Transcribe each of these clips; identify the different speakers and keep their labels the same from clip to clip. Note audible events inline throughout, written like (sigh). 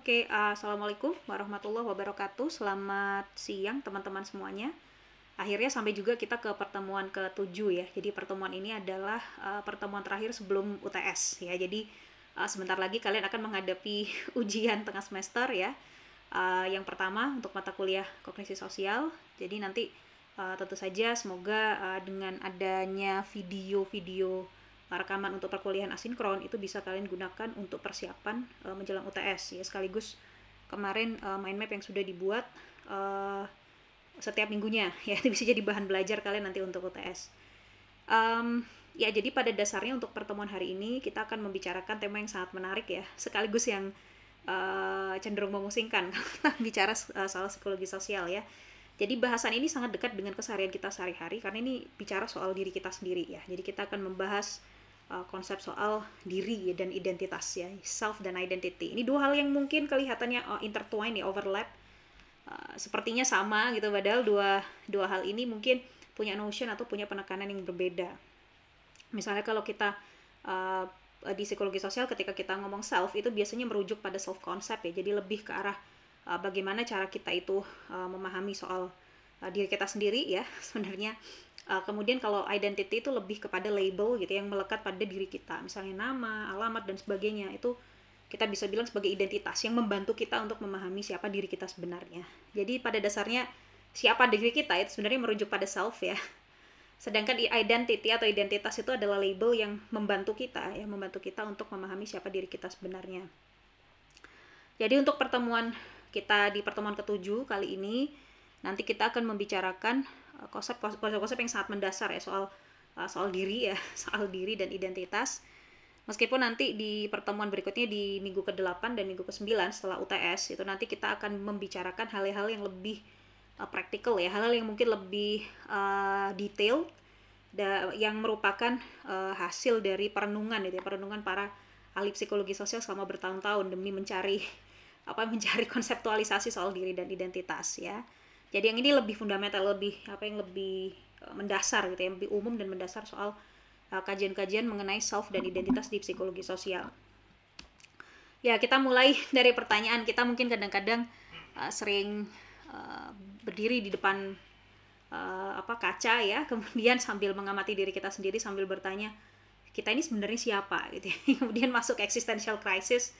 Speaker 1: Oke, okay, uh, eh, assalamualaikum warahmatullahi wabarakatuh. Selamat siang teman-teman semuanya. Akhirnya sampai juga kita ke pertemuan ketujuh ya. Jadi pertemuan ini adalah uh, pertemuan terakhir sebelum UTS ya. Jadi uh, sebentar lagi kalian akan menghadapi (laughs) ujian tengah semester ya. Uh, yang pertama untuk mata kuliah kognisi sosial. Jadi nanti uh, tentu saja semoga uh, dengan adanya video-video rekaman untuk perkuliahan asinkron itu bisa kalian gunakan untuk persiapan uh, menjelang UTS ya sekaligus kemarin uh, mind map yang sudah dibuat uh, setiap minggunya (laughs) ya itu bisa jadi bahan belajar kalian nanti untuk UTS. Um, ya jadi pada dasarnya untuk pertemuan hari ini kita akan membicarakan tema yang sangat menarik ya sekaligus yang uh, cenderung memusingkan (laughs) bicara uh, soal psikologi sosial ya. Jadi bahasan ini sangat dekat dengan keseharian kita sehari-hari karena ini bicara soal diri kita sendiri ya. Jadi kita akan membahas uh, konsep soal diri dan identitas ya self dan identity ini dua hal yang mungkin kelihatannya uh, intertwined ya overlap uh, sepertinya sama gitu padahal dua dua hal ini mungkin punya notion atau punya penekanan yang berbeda misalnya kalau kita uh, di psikologi sosial ketika kita ngomong self itu biasanya merujuk pada self concept ya jadi lebih ke arah uh, bagaimana cara kita itu uh, memahami soal uh, diri kita sendiri ya (laughs) sebenarnya Uh, kemudian kalau identity itu lebih kepada label gitu yang melekat pada diri kita, misalnya nama, alamat dan sebagainya itu kita bisa bilang sebagai identitas yang membantu kita untuk memahami siapa diri kita sebenarnya. Jadi pada dasarnya siapa diri kita itu sebenarnya merujuk pada self ya. Sedangkan identity atau identitas itu adalah label yang membantu kita ya, membantu kita untuk memahami siapa diri kita sebenarnya. Jadi untuk pertemuan kita di pertemuan ketujuh kali ini nanti kita akan membicarakan konsep konsep-konsep yang sangat mendasar ya soal eh, soal diri ya, (laughs) soal diri dan identitas. Meskipun nanti di pertemuan berikutnya di minggu ke-8 dan minggu ke-9 setelah UTS itu nanti kita akan membicarakan hal-hal yang lebih uh, praktikal ya, hal-hal yang mungkin lebih uh, detail da yang merupakan uh, hasil dari perenungan gitu ya, perenungan para ahli psikologi sosial selama bertahun-tahun demi mencari (laughs) apa mencari konseptualisasi soal diri dan identitas ya jadi yang ini lebih fundamental lebih apa yang lebih eh, mendasar gitu ya, yang lebih umum dan mendasar soal eh, kajian-kajian uh, mengenai self dan identitas di psikologi sosial ya kita mulai (laughs) dari pertanyaan kita mungkin kadang-kadang uh, sering uh, berdiri di depan uh, apa kaca ya (laughs) kemudian sambil mengamati diri kita sendiri sambil bertanya kita ini sebenarnya siapa gitu ya. (laughs) kemudian masuk existential crisis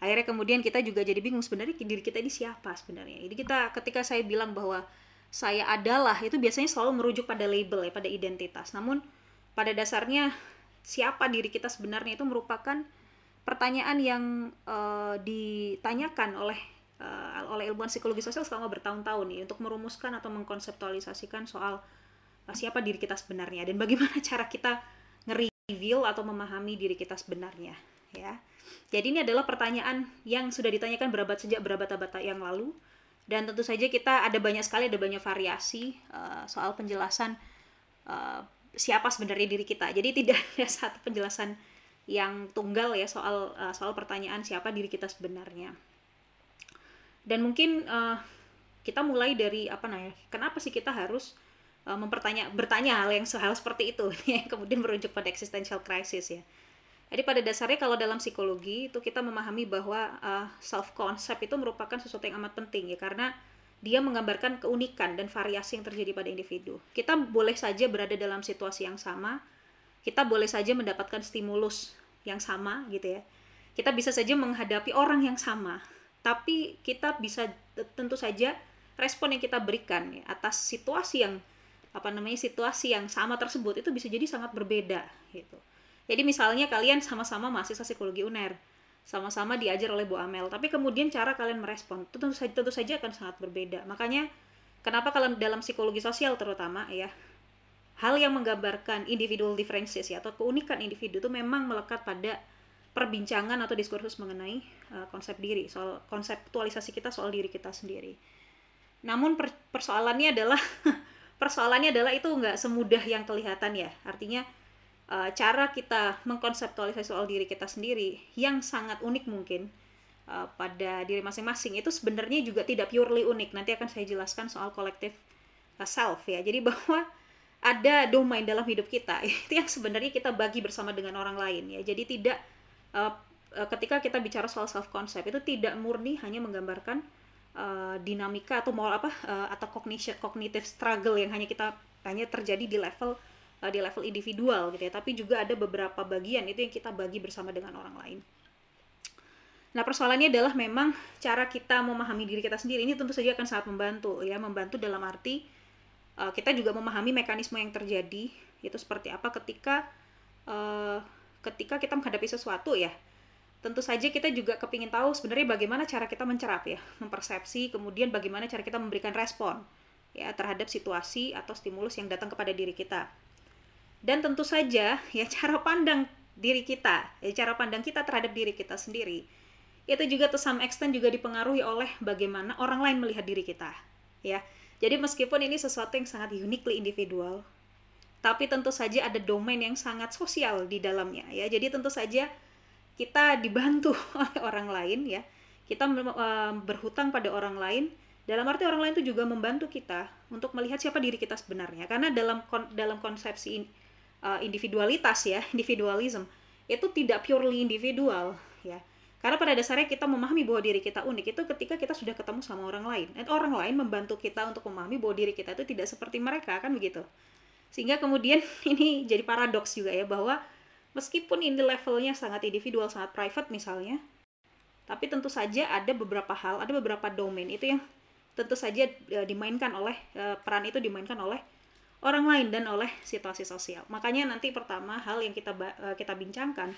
Speaker 1: akhirnya kemudian kita juga jadi bingung sebenarnya diri kita ini siapa sebenarnya jadi kita ketika saya bilang bahwa saya adalah itu biasanya selalu merujuk pada label ya pada identitas namun pada dasarnya siapa diri kita sebenarnya itu merupakan pertanyaan yang uh, ditanyakan oleh uh, oleh ilmuwan psikologi sosial selama bertahun-tahun nih untuk merumuskan atau mengkonseptualisasikan soal uh, siapa diri kita sebenarnya dan bagaimana (laughs) cara kita nge-reveal atau memahami diri kita sebenarnya ya. Jadi ini adalah pertanyaan yang sudah ditanyakan berabad sejak berabad-abad yang lalu dan tentu saja kita ada banyak sekali ada banyak variasi uh, soal penjelasan uh, siapa sebenarnya diri kita. Jadi (laughs) tidak ada satu penjelasan yang tunggal ya soal uh, soal pertanyaan siapa diri kita sebenarnya. Dan mungkin uh, kita mulai dari apa namanya? Kenapa sih kita harus mempertanya bertanya hal yang hal seperti itu (laughs) yang kemudian merujuk pada existential crisis ya jadi pada dasarnya kalau dalam psikologi itu kita memahami bahwa uh, eh, self concept itu merupakan sesuatu yang amat penting ya karena dia menggambarkan keunikan dan variasi yang terjadi pada individu. Kita boleh saja berada dalam situasi yang sama, kita boleh saja mendapatkan stimulus yang sama gitu ya. Kita bisa saja menghadapi orang yang sama, tapi kita bisa tentu saja respon yang kita berikan ya, atas situasi yang apa namanya situasi yang sama tersebut itu bisa jadi sangat berbeda gitu. Jadi misalnya kalian sama-sama mahasiswa psikologi UNER, sama-sama diajar oleh Bu Amel, tapi kemudian cara kalian merespon itu tentu saja, tentu saja akan sangat berbeda. Makanya kenapa kalian dalam psikologi sosial terutama ya, hal yang menggambarkan individual differences ya atau keunikan individu itu memang melekat pada perbincangan atau diskursus mengenai uh, konsep diri, soal konseptualisasi kita soal diri kita sendiri. Namun persoalannya adalah (laughs) persoalannya adalah itu nggak semudah yang kelihatan ya. Artinya uh, cara kita mengkonseptualisasi soal diri kita sendiri yang sangat unik mungkin uh, pada diri masing-masing itu sebenarnya juga tidak purely unik. Nanti akan saya jelaskan soal kolektif eh, self ya. Jadi (laughs) bahwa ada domain dalam hidup kita (laughs) itu yang sebenarnya kita bagi bersama dengan orang lain ya jadi tidak uh, ketika kita bicara soal self concept itu tidak murni hanya menggambarkan uh, dinamika atau mau apa uh, atau cognition cognitive struggle yang hanya kita hanya terjadi di level Eh, di level individual gitu ya, tapi juga ada beberapa bagian itu yang kita bagi bersama dengan orang lain. Nah, persoalannya adalah memang cara kita memahami diri kita sendiri ini tentu saja akan sangat membantu ya, membantu dalam arti eh, kita juga memahami mekanisme yang terjadi itu seperti apa ketika eh, ketika kita menghadapi sesuatu ya. Tentu saja kita juga kepingin tahu sebenarnya bagaimana cara kita mencerap ya, mempersepsi, kemudian bagaimana cara kita memberikan respon ya terhadap situasi atau stimulus yang datang kepada diri kita. Dan tentu saja ya (laughs) cara pandang diri kita, ya cara pandang kita terhadap diri kita sendiri. Itu juga to some extent juga dipengaruhi oleh bagaimana orang lain melihat diri kita, ya. Jadi meskipun ini sesuatu yang sangat uniquely individual, tapi tentu saja ada domain yang sangat sosial di dalamnya ya. Jadi tentu saja kita dibantu (laughs) oleh orang lain ya. Kita eh, berhutang pada orang lain dalam arti orang lain itu juga membantu kita untuk melihat siapa diri kita sebenarnya karena dalam kon dalam konsepsi ini uh, individualitas ya, (laughs) individualism itu tidak purely individual ya. Karena pada dasarnya kita memahami bahwa diri kita unik itu ketika kita sudah ketemu sama orang lain. Dan orang lain membantu kita untuk memahami bahwa diri kita itu tidak seperti mereka, kan begitu. Sehingga kemudian (laughs) ini jadi paradoks juga ya bahwa meskipun ini levelnya sangat individual, sangat private misalnya, tapi tentu saja ada beberapa hal, ada beberapa domain itu yang tentu saja eh, dimainkan oleh eh, peran itu dimainkan oleh orang lain dan oleh situasi sosial. Makanya nanti pertama hal yang kita eh, kita bincangkan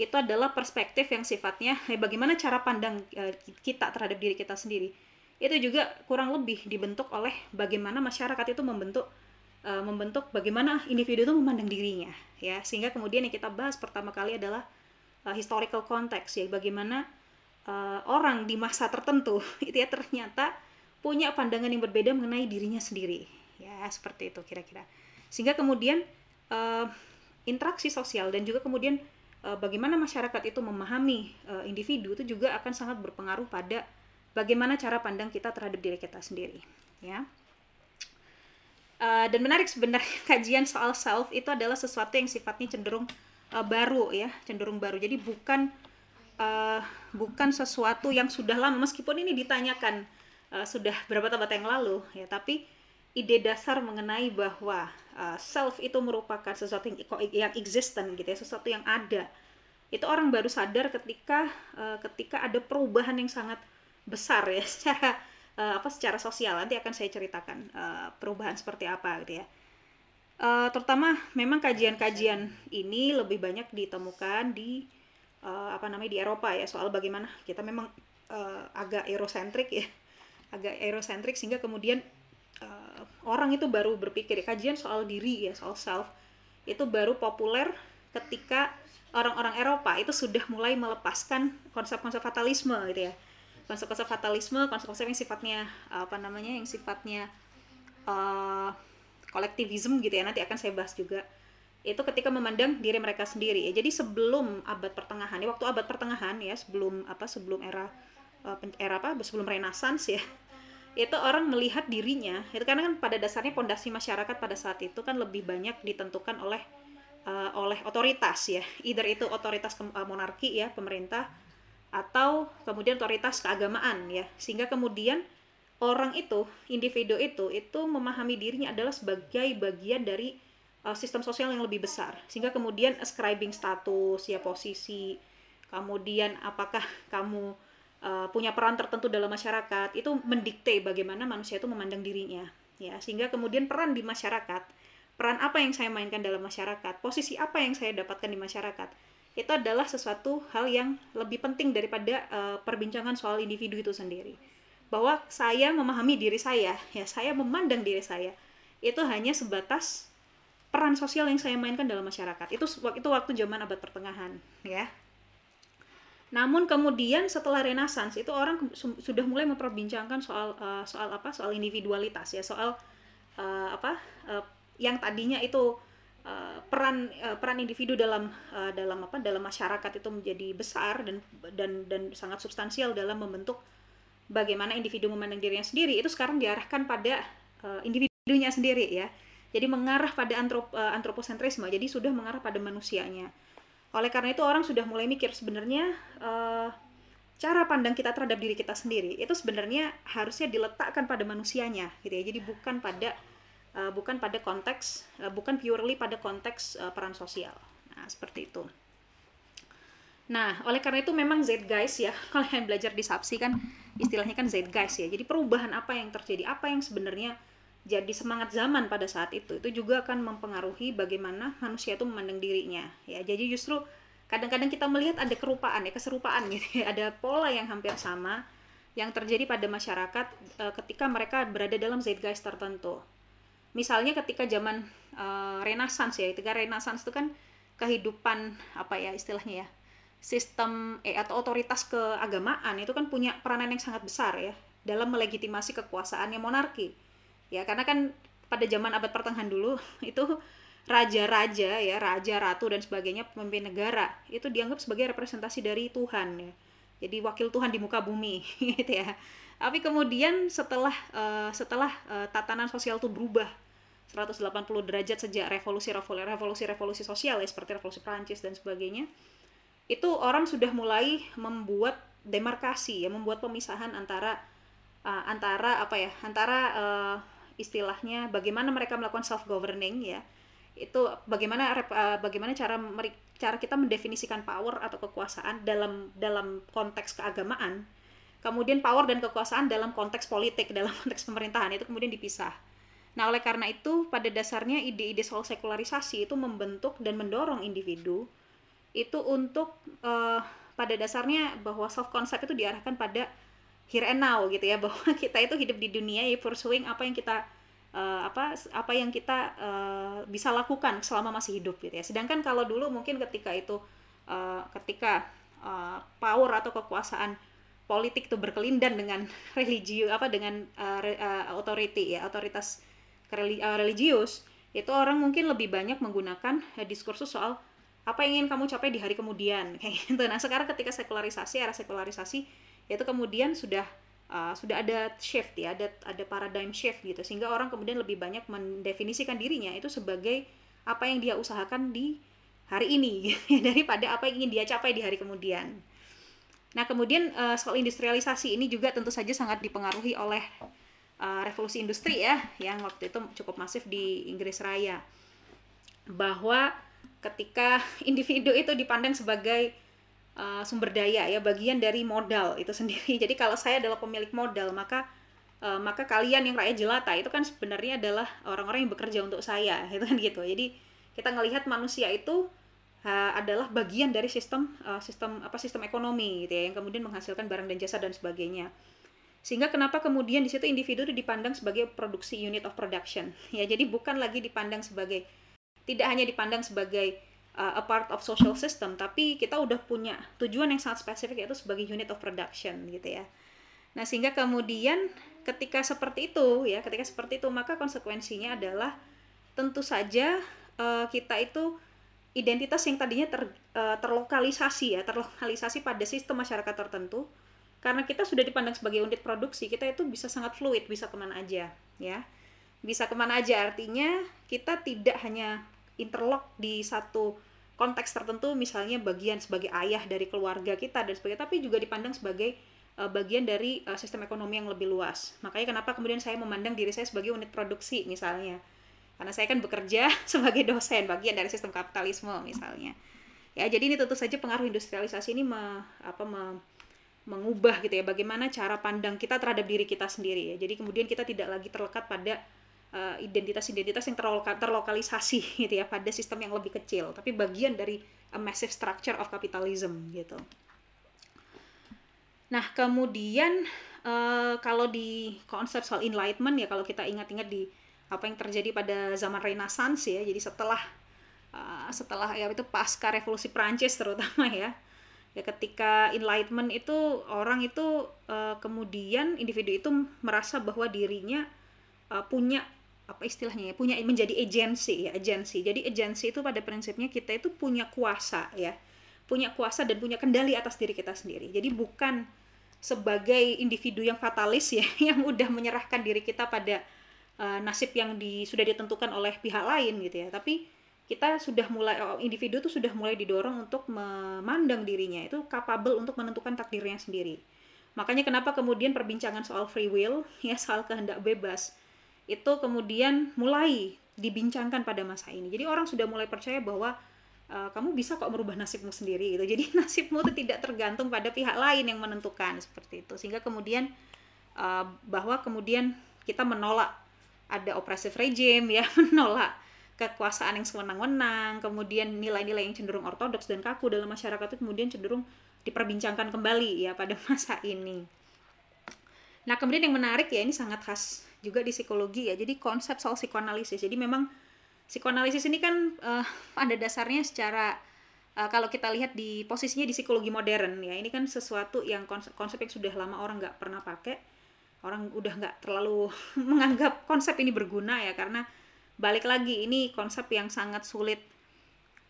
Speaker 1: itu adalah perspektif yang sifatnya eh, bagaimana cara pandang eh, kita terhadap diri kita sendiri. Itu juga kurang lebih dibentuk oleh bagaimana masyarakat itu membentuk eh, membentuk bagaimana individu itu memandang dirinya ya. Sehingga kemudian yang kita bahas pertama kali adalah eh, historical context ya bagaimana eh, orang di masa tertentu (laughs) itu ya ternyata punya pandangan yang berbeda mengenai dirinya sendiri ya seperti itu kira-kira sehingga kemudian uh, interaksi sosial dan juga kemudian uh, bagaimana masyarakat itu memahami uh, individu itu juga akan sangat berpengaruh pada bagaimana cara pandang kita terhadap diri kita sendiri ya uh, dan menarik sebenarnya (laughs) kajian soal self itu adalah sesuatu yang sifatnya cenderung uh, baru ya cenderung baru jadi bukan uh, bukan sesuatu yang sudah lama meskipun ini ditanyakan uh, sudah berapa abad yang lalu ya tapi ide dasar mengenai bahwa uh, self itu merupakan sesuatu yang yang existent gitu ya, sesuatu yang ada. Itu orang baru sadar ketika uh, ketika ada perubahan yang sangat besar ya (laughs) secara uh, apa secara sosial nanti akan saya ceritakan uh, perubahan seperti apa gitu ya. Uh, terutama memang kajian-kajian ini lebih banyak ditemukan di uh, apa namanya di Eropa ya soal bagaimana kita memang uh, agak eurocentrik ya (laughs) agak eurocentrik sehingga kemudian uh, orang itu baru berpikir ya, kajian soal diri ya soal self itu baru populer ketika orang-orang Eropa itu sudah mulai melepaskan konsep-konsep fatalisme gitu ya konsep-konsep fatalisme konsep-konsep yang sifatnya apa namanya yang sifatnya uh, kolektivisme gitu ya nanti akan saya bahas juga itu ketika memandang diri mereka sendiri ya jadi sebelum abad pertengahan ya waktu abad pertengahan ya sebelum apa sebelum era eh, era apa sebelum renaissance ya itu orang melihat dirinya itu karena kan pada dasarnya pondasi masyarakat pada saat itu kan lebih banyak ditentukan oleh uh, oleh otoritas ya either itu otoritas eh, monarki ya pemerintah atau kemudian otoritas keagamaan ya sehingga kemudian orang itu individu itu itu memahami dirinya adalah sebagai bagian dari uh, sistem sosial yang lebih besar sehingga kemudian ascribing status ya posisi kemudian apakah kamu uh, punya peran tertentu dalam masyarakat itu mendikte bagaimana manusia itu memandang dirinya ya sehingga kemudian peran di masyarakat peran apa yang saya mainkan dalam masyarakat posisi apa yang saya dapatkan di masyarakat itu adalah sesuatu hal yang lebih penting daripada uh, perbincangan soal individu itu sendiri bahwa saya memahami diri saya ya saya memandang diri saya itu hanya sebatas peran sosial yang saya mainkan dalam masyarakat itu waktu itu waktu zaman abad pertengahan ya namun kemudian setelah Renaissance itu orang sudah mulai memperbincangkan soal uh, soal apa soal individualitas ya soal uh, apa uh, yang tadinya itu uh, peran uh, peran individu dalam uh, dalam apa dalam masyarakat itu menjadi besar dan dan dan sangat substansial dalam membentuk bagaimana individu memandang dirinya sendiri itu sekarang diarahkan pada uh, individunya sendiri ya jadi mengarah pada antrop, uh, antroposentrisme jadi sudah mengarah pada manusianya oleh karena itu orang sudah mulai mikir sebenarnya uh, cara pandang kita terhadap diri kita sendiri itu sebenarnya harusnya diletakkan pada manusianya gitu ya. Jadi bukan pada uh, bukan pada konteks uh, bukan purely pada konteks uh, peran sosial. Nah, seperti itu. Nah, oleh karena itu memang zeitgeist ya, (laughs) kalau yang belajar di SAPSI kan istilahnya kan zeitgeist ya. Jadi perubahan apa yang terjadi, apa yang sebenarnya jadi semangat zaman pada saat itu itu juga akan mempengaruhi bagaimana manusia itu memandang dirinya ya jadi justru kadang-kadang kita melihat ada kerupaan ya keserupaan gitu ya. ada pola yang hampir sama yang terjadi pada masyarakat e, ketika mereka berada dalam zeitgeist tertentu misalnya ketika zaman e, renaissance ya ketika renaissance itu kan kehidupan apa ya istilahnya ya sistem eh, atau otoritas keagamaan itu kan punya peranan yang sangat besar ya dalam melegitimasi kekuasaannya monarki ya karena kan pada zaman abad pertengahan dulu (laughs) itu raja-raja ya raja ratu dan sebagainya pemimpin negara itu dianggap sebagai representasi dari Tuhan ya jadi wakil Tuhan di muka bumi (laughs) gitu ya tapi kemudian setelah uh, setelah uh, tatanan sosial itu berubah 180 derajat sejak revolusi revolusi revolusi revolusi sosial ya seperti revolusi Prancis dan sebagainya itu orang sudah mulai membuat demarkasi ya membuat pemisahan antara uh, antara apa ya antara uh, istilahnya bagaimana mereka melakukan self governing ya itu bagaimana eh, bagaimana cara cara kita mendefinisikan power atau kekuasaan dalam dalam konteks keagamaan kemudian power dan kekuasaan dalam konteks politik dalam (laughs) konteks pemerintahan itu kemudian dipisah nah oleh karena itu pada dasarnya ide-ide soal sekularisasi itu membentuk dan mendorong individu itu untuk uh, pada dasarnya bahwa self concept itu diarahkan pada here and now gitu ya (laughs) bahwa kita itu hidup di dunia ya pursuing apa yang kita uh, apa apa yang kita uh, bisa lakukan selama masih hidup gitu ya. Sedangkan kalau dulu mungkin ketika itu uh, ketika uh, power atau kekuasaan politik itu berkelindan dengan (laughs) religius apa dengan uh, authority ya otoritas religius itu orang mungkin lebih banyak menggunakan diskursus soal apa yang ingin kamu capai di hari kemudian (laughs) kayak gitu. Nah sekarang ketika sekularisasi era sekularisasi yaitu kemudian sudah uh, sudah ada shift ya, ada ada paradigm shift gitu sehingga orang kemudian lebih banyak mendefinisikan dirinya itu sebagai apa yang dia usahakan di hari ini (laughs) daripada apa yang ingin dia capai di hari kemudian. Nah, kemudian uh, soal industrialisasi ini juga tentu saja sangat dipengaruhi oleh uh, revolusi industri ya yang waktu itu cukup masif di Inggris Raya. Bahwa ketika (laughs) individu itu dipandang sebagai uh, sumber daya ya bagian dari modal (laughs) itu sendiri jadi kalau saya adalah pemilik modal maka uh, maka kalian yang rakyat jelata itu kan sebenarnya adalah orang-orang yang bekerja untuk saya (laughs) itu kan gitu jadi kita ngelihat manusia itu uh, adalah bagian dari sistem uh, sistem apa sistem ekonomi gitu ya yang kemudian menghasilkan barang dan jasa dan sebagainya sehingga kenapa kemudian di situ individu itu dipandang sebagai produksi unit of production (laughs) ya jadi bukan lagi dipandang sebagai tidak hanya dipandang sebagai uh, a part of social system tapi kita udah punya tujuan yang sangat spesifik yaitu sebagai unit of production gitu ya nah sehingga kemudian ketika seperti itu ya ketika seperti itu maka konsekuensinya adalah tentu saja uh, kita itu identitas yang tadinya ter, uh, terlokalisasi ya terlokalisasi pada sistem masyarakat tertentu karena kita sudah dipandang sebagai unit produksi kita itu bisa sangat fluid bisa kemana aja ya bisa kemana aja artinya kita tidak hanya interlock di satu konteks tertentu misalnya bagian sebagai ayah dari keluarga kita dan sebagainya tapi juga dipandang sebagai uh, bagian dari uh, sistem ekonomi yang lebih luas makanya kenapa kemudian saya memandang diri saya sebagai unit produksi misalnya karena saya kan bekerja (laughs) sebagai dosen bagian dari sistem kapitalisme misalnya ya jadi ini tentu saja pengaruh industrialisasi ini me, apa me, mengubah gitu ya bagaimana cara pandang kita terhadap diri kita sendiri ya jadi kemudian kita tidak lagi terlekat pada Eh, identitas-identitas uh, yang terloka terlokalisasi (laughs) gitu ya pada sistem yang lebih kecil, tapi bagian dari a massive structure of capitalism gitu. Nah, kemudian uh, kalau di konsep soal enlightenment ya kalau kita ingat-ingat di apa yang terjadi pada zaman Renaissance ya, jadi setelah uh, setelah ya itu pasca revolusi Prancis terutama ya, ya ketika enlightenment itu orang itu uh, kemudian individu itu merasa bahwa dirinya uh, punya apa istilahnya ya punya menjadi agensi ya agensi jadi agensi itu pada prinsipnya kita itu punya kuasa ya punya kuasa dan punya kendali atas diri kita sendiri jadi bukan sebagai individu yang fatalis ya (laughs) yang udah menyerahkan diri kita pada uh, nasib yang di, sudah ditentukan oleh pihak lain gitu ya tapi kita sudah mulai oh, individu itu sudah mulai didorong untuk memandang dirinya itu capable untuk menentukan takdirnya sendiri makanya kenapa kemudian perbincangan soal free will (laughs) ya soal kehendak bebas itu kemudian mulai dibincangkan pada masa ini. Jadi orang sudah mulai percaya bahwa uh, kamu bisa kok merubah nasibmu sendiri gitu. Jadi (laughs) nasibmu itu tidak tergantung pada pihak lain yang menentukan seperti itu. Sehingga kemudian uh, bahwa kemudian kita menolak ada oppressive regime ya, (laughs) menolak kekuasaan yang sewenang-wenang, kemudian nilai-nilai yang cenderung ortodoks dan kaku dalam masyarakat itu kemudian cenderung diperbincangkan kembali ya pada (laughs) masa ini. Nah, kemudian yang menarik ya ini sangat khas juga di psikologi ya jadi konsep soal psikoanalisis jadi memang psikoanalisis ini kan uh, eh, pada dasarnya secara uh, kalau kita lihat di posisinya di psikologi modern ya ini kan sesuatu yang konsep, konsep yang sudah lama orang nggak pernah pakai orang udah nggak terlalu (laughs) menganggap konsep ini berguna ya karena balik lagi ini konsep yang sangat sulit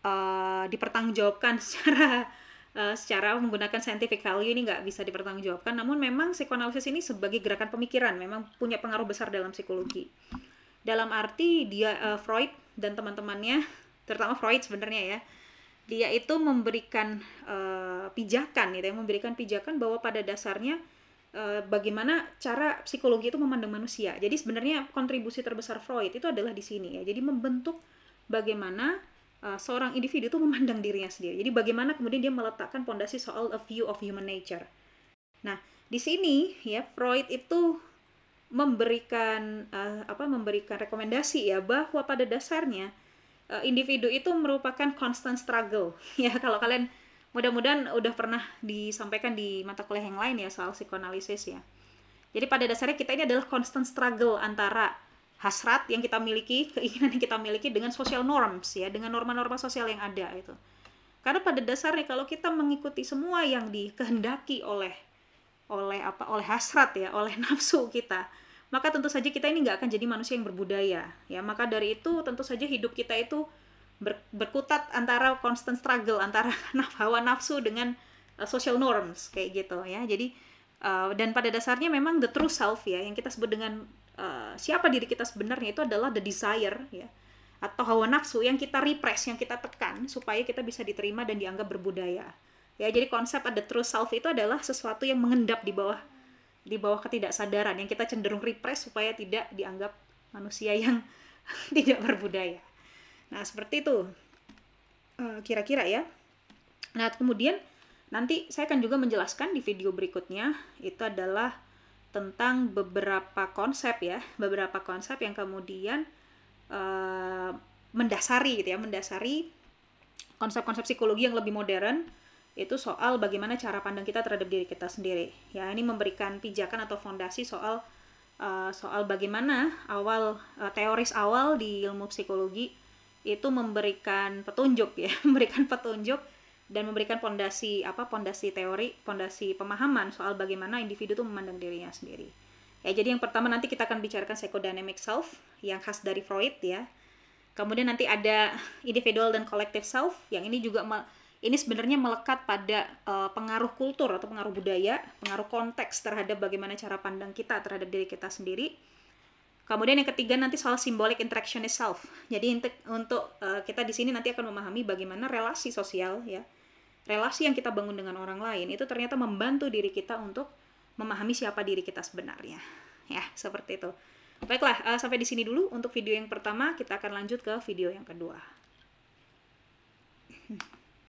Speaker 1: uh, dipertanggungjawabkan (laughs) secara Eh, secara menggunakan scientific value ini nggak bisa dipertanggungjawabkan. Namun memang psikoanalisis ini sebagai gerakan pemikiran memang punya pengaruh besar dalam psikologi. Dalam arti dia uh, Freud dan teman-temannya, (laughs) terutama Freud sebenarnya ya, dia itu memberikan uh, pijakan, gitu ya, memberikan pijakan bahwa pada dasarnya bagaimana cara psikologi itu memandang manusia. Jadi sebenarnya kontribusi terbesar Freud itu adalah di sini ya. Jadi membentuk bagaimana Eh, seorang individu itu memandang dirinya sendiri. Jadi bagaimana kemudian dia meletakkan pondasi soal a view of human nature. Nah, di sini ya Freud itu memberikan uh, apa memberikan rekomendasi ya bahwa pada dasarnya uh, individu itu merupakan constant struggle. (laughs) ya kalau kalian mudah-mudahan udah pernah disampaikan di mata kuliah yang lain ya soal psikoanalisis ya. Jadi pada dasarnya kita ini adalah constant struggle antara hasrat yang kita miliki, (laughs) keinginan yang kita miliki dengan social norms ya, dengan norma-norma sosial yang ada itu. Karena pada dasarnya kalau kita mengikuti semua yang dikehendaki oleh oleh apa oleh hasrat ya, oleh (laughs) nafsu kita, maka tentu saja kita ini nggak akan jadi manusia yang berbudaya ya. Maka dari itu tentu saja hidup kita itu ber, berkutat antara constant struggle antara (laughs) hawa nafsu dengan uh, social norms kayak gitu ya. Jadi uh, dan pada dasarnya memang the true self ya yang kita sebut dengan Eh, siapa diri kita sebenarnya itu adalah the desire ya atau hawa nafsu yang kita repress, yang kita tekan supaya kita bisa diterima dan dianggap berbudaya. Ya, jadi konsep ada true self itu adalah sesuatu yang mengendap di bawah di bawah ketidaksadaran yang kita cenderung repress supaya tidak dianggap manusia yang (laughs) tidak berbudaya. Nah, seperti itu eh, kira-kira ya. Nah, kemudian nanti saya akan juga menjelaskan di video berikutnya itu adalah tentang beberapa konsep ya, beberapa konsep yang kemudian uh, mendasari gitu ya, mendasari konsep-konsep psikologi yang lebih modern itu soal bagaimana cara pandang kita terhadap diri kita sendiri. Ya, ini memberikan pijakan atau fondasi soal uh, soal bagaimana awal uh, teoris awal di ilmu psikologi itu memberikan petunjuk ya, (laughs) memberikan petunjuk dan memberikan pondasi apa pondasi teori, pondasi pemahaman soal bagaimana individu itu memandang dirinya sendiri. Ya, jadi yang pertama nanti kita akan bicarakan psychodynamic self yang khas dari Freud ya. Kemudian nanti ada individual dan collective self yang ini juga ini sebenarnya melekat pada uh, pengaruh kultur atau pengaruh budaya, pengaruh konteks terhadap bagaimana cara pandang kita terhadap diri kita sendiri. Kemudian yang ketiga nanti soal simbolik interaction itself. Jadi untuk uh, kita di sini nanti akan memahami bagaimana relasi sosial ya. Relasi yang kita bangun dengan orang lain itu ternyata membantu diri kita untuk memahami siapa diri kita sebenarnya. Ya, seperti itu. Baiklah, uh, sampai di sini dulu untuk video yang pertama, kita akan lanjut ke video yang kedua.